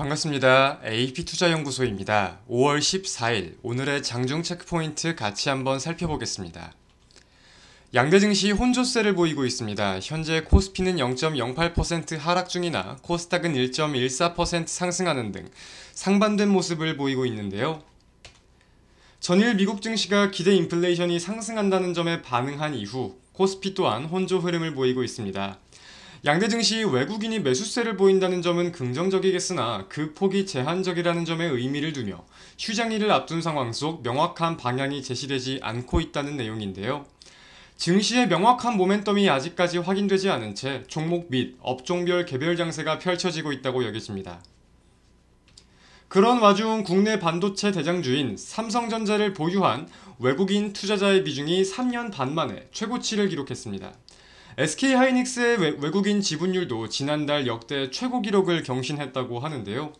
반갑습니다. AP투자연구소입니다. 5월 14일 오늘의 장중 체크포인트 같이 한번 살펴보겠습니다. 양대 증시 혼조세를 보이고 있습니다. 현재 코스피는 0.08% 하락 중이나 코스닥은 1.14% 상승하는 등 상반된 모습을 보이고 있는데요. 전일 미국 증시가 기대 인플레이션이 상승한다는 점에 반응한 이후 코스피 또한 혼조 흐름을 보이고 있습니다. 양대 증시 외국인이 매수세를 보인다는 점은 긍정적이겠으나 그 폭이 제한적이라는 점에 의미를 두며 휴장일을 앞둔 상황 속 명확한 방향이 제시되지 않고 있다는 내용인데요. 증시의 명확한 모멘텀이 아직까지 확인되지 않은 채 종목 및 업종별 개별 장세가 펼쳐지고 있다고 여겨집니다. 그런 와중 국내 반도체 대장주인 삼성전자를 보유한 외국인 투자자의 비중이 3년 반 만에 최고치를 기록했습니다. SK 하이닉스의 외국인 지분율도 지난달 역대 최고 기록을 경신했다고 하는데요.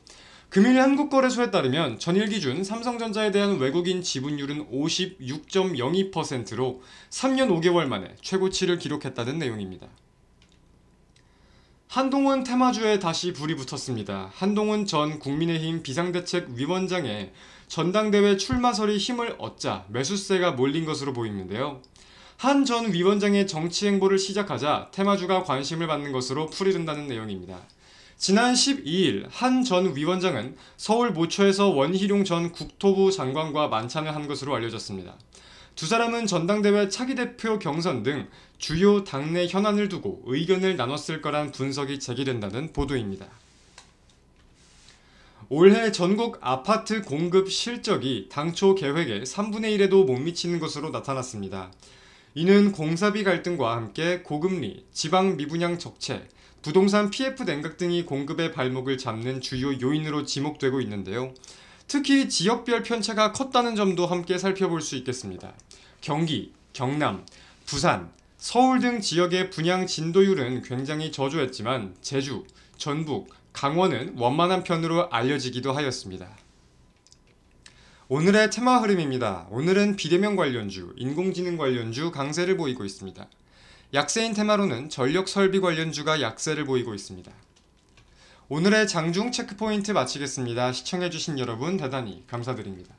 금일 한국거래소에 따르면 전일 기준 삼성전자에 대한 외국인 지분율은 56.02%로 3년 5개월 만에 최고치를 기록했다는 내용입니다. 한동훈 테마주에 다시 불이 붙었습니다. 한동훈 전 국민의힘 비상대책위원장의 전당대회 출마설이 힘을 얻자 매수세가 몰린 것으로 보이는데요. 한전 위원장의 정치 행보를 시작하자 테마주가 관심을 받는 것으로 풀이된다는 내용입니다. 지난 12일 한 전 위원장은 서울 모처에서 원희룡 전 국토부 장관과 만찬을 한 것으로 알려졌습니다. 두 사람은 전당대회 차기 대표 경선 등 주요 당내 현안을 두고 의견을 나눴을 거란 분석이 제기된다는 보도입니다. 올해 전국 아파트 공급 실적이 당초 계획의 3분의 1에도 못 미치는 것으로 나타났습니다. 이는 공사비 갈등과 함께 고금리, 지방 미분양 적체, 부동산 PF 냉각 등이 공급의 발목을 잡는 주요 요인으로 지목되고 있는데요. 특히 지역별 편차가 컸다는 점도 함께 살펴볼 수 있겠습니다. 경기, 경남, 부산, 서울 등 지역의 분양 진도율은 굉장히 저조했지만 제주, 전북, 강원은 원만한 편으로 알려지기도 하였습니다. 오늘의 테마 흐름입니다. 오늘은 비대면 관련주, 인공지능 관련주 강세를 보이고 있습니다. 약세인 테마로는 전력 설비 관련주가 약세를 보이고 있습니다. 오늘의 장중 체크포인트 마치겠습니다. 시청해주신 여러분 대단히 감사드립니다.